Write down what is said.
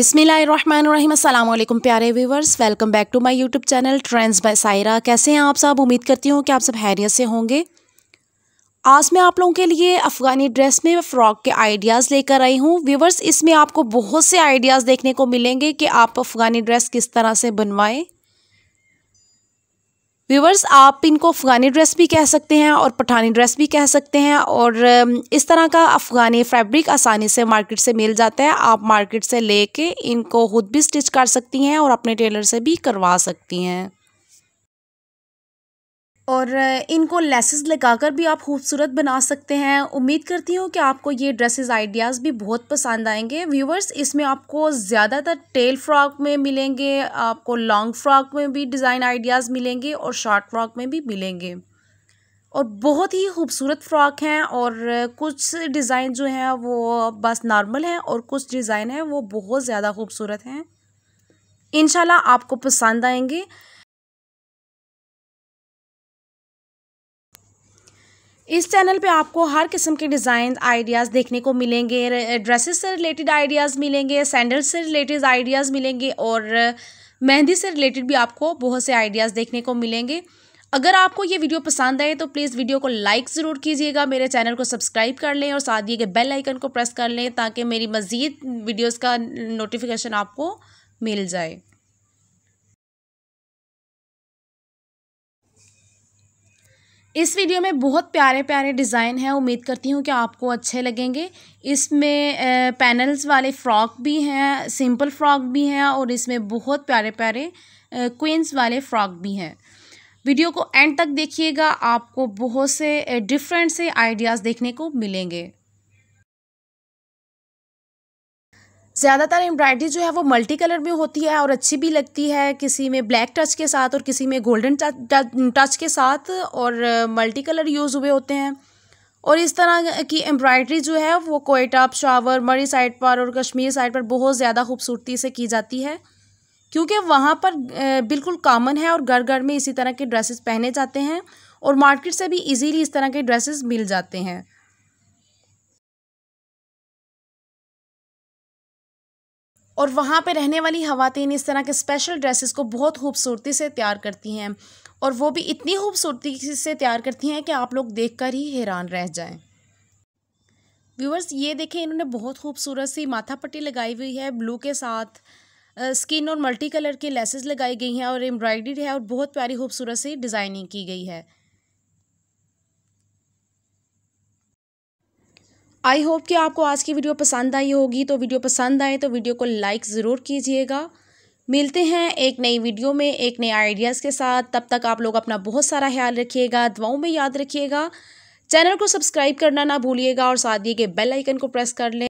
अस्सलाम वालेकुम प्यारे viewers welcome back to my YouTube channel trends by Saira कैसे हैं आप सब उम्मीद करती हूँ कि आप सब हैरियत से होंगे आज मैं आप लोगों के लिए अफ़गानी ड्रेस में फ़्रॉक के आइडियाज़ लेकर आई हूँ व्यूवर्स इसमें आपको बहुत से आइडियाज़ देखने को मिलेंगे कि आप अफ़गानी ड्रेस किस तरह से बनवाएँ व्यूवर्स आप इनको अफ़गानी ड्रेस भी कह सकते हैं और पठानी ड्रेस भी कह सकते हैं और um, इस तरह का अफ़गानी फैब्रिक आसानी से मार्केट से मिल जाता है आप मार्केट से लेके इनको खुद भी स्टिच कर सकती हैं और अपने टेलर से भी करवा सकती हैं और इनको लेसेस लगाकर भी आप खूबसूरत बना सकते हैं उम्मीद करती हूँ कि आपको ये ड्रेसेस आइडियाज़ भी बहुत पसंद आएंगे व्यूवर्स इसमें आपको ज़्यादातर टेल फ्रॉक में मिलेंगे आपको लॉन्ग फ्रॉक में भी डिज़ाइन आइडियाज़ मिलेंगे और शॉर्ट फ्रॉक में भी मिलेंगे और बहुत ही खूबसूरत फ्रॉक हैं और कुछ डिज़ाइन जो हैं वो बस नॉर्मल हैं और कुछ डिज़ाइन हैं वो बहुत ज़्यादा खूबसूरत हैं इन आपको पसंद आएंगे इस चैनल पे आपको हर किस्म के डिज़ाइन आइडियाज़ देखने को मिलेंगे ड्रेसेस से रिलेटेड आइडियाज़ मिलेंगे सैंडल्स से रिलेटेड आइडियाज़ मिलेंगे और मेहंदी से रिलेटेड भी आपको बहुत से आइडियाज़ देखने को मिलेंगे अगर आपको ये वीडियो पसंद आए तो प्लीज़ वीडियो को लाइक ज़रूर कीजिएगा मेरे चैनल को सब्सक्राइब कर लें और साथ दिए गए बेल आइकन को प्रेस कर लें ताकि मेरी मज़ीद वीडियोज़ का नोटिफिकेशन आपको मिल जाए इस वीडियो में बहुत प्यारे प्यारे डिज़ाइन हैं उम्मीद करती हूँ कि आपको अच्छे लगेंगे इसमें पैनल्स वाले फ़्रॉक भी हैं सिंपल फ़्रॉक भी हैं और इसमें बहुत प्यारे प्यारे क्वींस वाले फ़्रॉक भी हैं वीडियो को एंड तक देखिएगा आपको बहुत से डिफरेंट से आइडियाज़ देखने को मिलेंगे ज़्यादातर एम्ब्रॉयडरी जो है वो मल्टी कलर में होती है और अच्छी भी लगती है किसी में ब्लैक टच के साथ और किसी में गोल्डन टच के साथ और मल्टी कलर यूज़ हुए होते हैं और इस तरह की एम्ब्रॉयडरी जो है वो कोयटा शावर मरी साइड पर और कश्मीर साइड पर बहुत ज़्यादा खूबसूरती से की जाती है क्योंकि वहाँ पर बिल्कुल कॉमन है और घर घर में इसी तरह के ड्रेसेस पहने जाते हैं और मार्केट से भी इजीली इस तरह के ड्रेसेस मिल जाते हैं और वहाँ पे रहने वाली खातन इस तरह के स्पेशल ड्रेसेस को बहुत खूबसूरती से तैयार करती हैं और वो भी इतनी खूबसूरती से तैयार करती हैं कि आप लोग देख कर ही हैरान रह जाएं व्यूवर्स ये देखें इन्होंने बहुत खूबसूरत सी माथा पट्टी लगाई हुई है ब्लू के साथ स्किन और मल्टी कलर की लेसेस लगाई गई हैं और एम्ब्रॉयडरी है और बहुत प्यारी खूबसूरत सी डिज़ाइनिंग की गई है आई होप कि आपको आज की वीडियो पसंद आई होगी तो वीडियो पसंद आए तो वीडियो को लाइक ज़रूर कीजिएगा मिलते हैं एक नई वीडियो में एक नए आइडियाज़ के साथ तब तक आप लोग अपना बहुत सारा ख्याल रखिएगा दुआओं में याद रखिएगा चैनल को सब्सक्राइब करना ना भूलिएगा और साथ दिए गए बेल आइकन को प्रेस कर लें